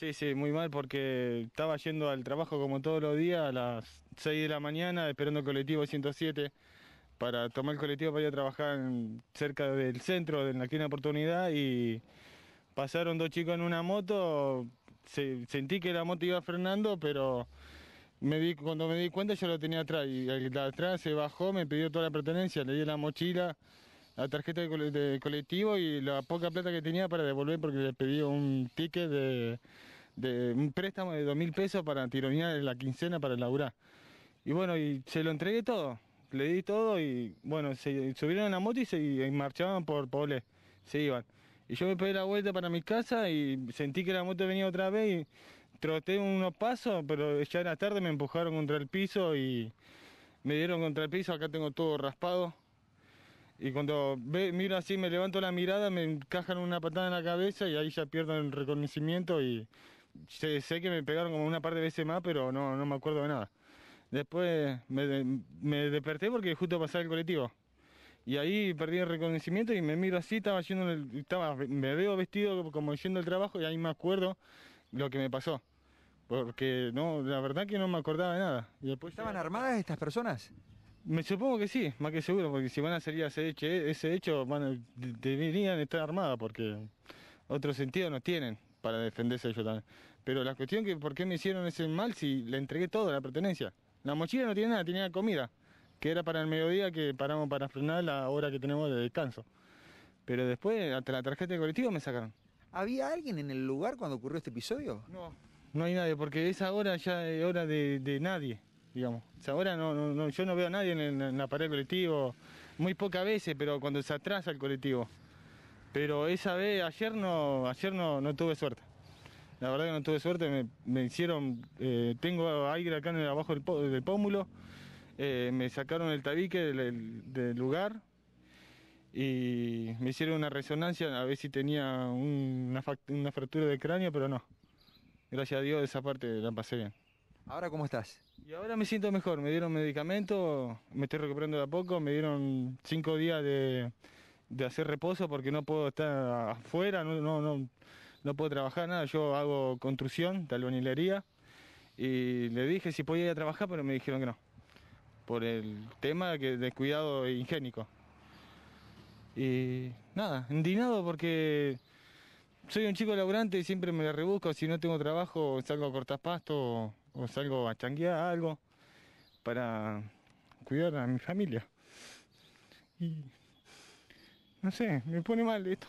Sí, sí, muy mal porque estaba yendo al trabajo como todos los días a las 6 de la mañana esperando el colectivo 107 para tomar el colectivo para ir a trabajar cerca del centro, en la quinta una oportunidad y pasaron dos chicos en una moto, sentí que la moto iba frenando, pero cuando me di cuenta yo lo tenía atrás y la atrás se bajó, me pidió toda la pertenencia, le di la mochila, la tarjeta de, colectivo y la poca plata que tenía para devolver porque le pedí un ticket de de un préstamo de dos mil pesos para tironear la quincena para laburar. Y bueno, y se lo entregué todo, le di todo y bueno, se subieron a la moto y se marchaban por Poblé, se iban. Y yo me pegué la vuelta para mi casa y sentí que la moto venía otra vez y troté unos pasos, pero ya era tarde, me empujaron contra el piso y me dieron contra el piso, acá tengo todo raspado. Y cuando ve, miro así, me levanto la mirada, me encajan una patada en la cabeza y ahí ya pierdo el reconocimiento y sé, que me pegaron como una par de veces más, pero no, me acuerdo de nada. Después me, desperté porque justo pasaba el colectivo. Y ahí perdí el reconocimiento y me miro así, estaba yendo, estaba, me veo vestido como yendo al trabajo y ahí me acuerdo lo que me pasó. Porque no, la verdad que no me acordaba de nada. Y después ¿Estaban armadas estas personas? Me supongo que sí, más que seguro, porque si van a salir a ese hecho, ese hecho bueno, deberían estar armadas porque otro sentido no tienen para defenderse yo también. Pero la cuestión que por qué me hicieron ese mal si le entregué todo, la pertenencia. La mochila no tiene nada, tenía comida, que era para el mediodía que paramos para frenar la hora que tenemos de descanso. Pero después hasta la tarjeta de colectivo me sacaron. ¿Había alguien en el lugar cuando ocurrió este episodio? No, no hay nadie, porque esa hora ya es hora de, nadie, digamos. Esa hora no, yo no veo a nadie en, la pared del colectivo, muy pocas veces, pero cuando se atrasa el colectivo. Pero esa vez, ayer no, ayer no, no tuve suerte. La verdad que no tuve suerte, me, hicieron, eh, tengo aire acá en el, abajo del, del pómulo, eh, me sacaron el tabique del, lugar y me hicieron una resonancia a ver si tenía una, fractura de cráneo, pero no. Gracias a Dios esa parte la pasé bien. ¿Ahora cómo estás? Y ahora me siento mejor, me dieron medicamento, me estoy recuperando de a poco, me dieron cinco días de de hacer reposo porque no puedo estar afuera, no, no, no, puedo trabajar nada. Yo hago construcción, talonilería, y le dije si podía ir a trabajar, pero me dijeron que no, por el tema que, de cuidado higiénico. Y nada, indignado porque soy un chico laburante y siempre me la rebusco. Si no tengo trabajo, salgo a cortar pasto o, salgo a changuear algo para cuidar a mi familia. Y no sé, me pone mal esto.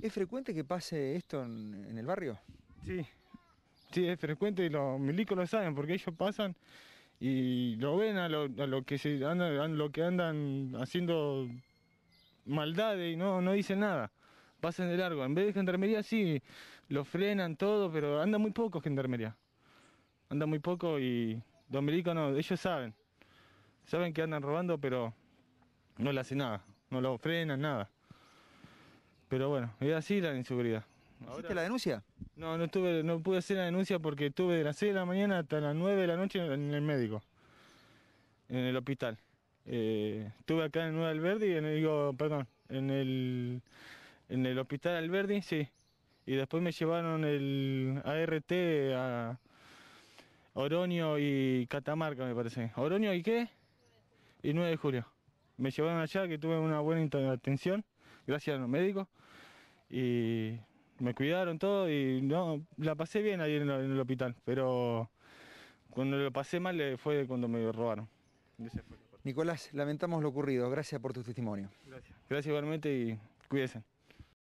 ¿Es frecuente que pase esto en, el barrio? Sí, sí, es frecuente y los milicos lo saben porque ellos pasan y lo ven a lo, que se andan, lo que andan haciendo maldades y no, no dicen nada. Pasan de largo. En vez de gendarmería sí, lo frenan todo, pero anda muy poco gendarmería. Anda muy poco y los milicos no, ellos saben. Saben que andan robando, pero no le hacen nada, no lo frenan, nada. Pero bueno, es así la inseguridad. la denuncia? No, no, tuve, no pude hacer la denuncia porque estuve de las 6 de la mañana hasta las 9 de la noche en el médico, en el hospital. Eh, estuve acá en Nueva Alberdi, en el, digo, perdón, en el, en el hospital Alberdi, sí. Y después me llevaron el ART a Oroño y Catamarca, me parece. ¿Oroño y qué? y 9 de julio. Me llevaron allá, que tuve una buena atención, gracias a los médicos, y me cuidaron todo y no, la pasé bien ahí en, el hospital, pero cuando lo pasé mal eh, fue cuando me robaron. Nicolás, lamentamos lo ocurrido, gracias por tu testimonio. Gracias, gracias igualmente y cuídense.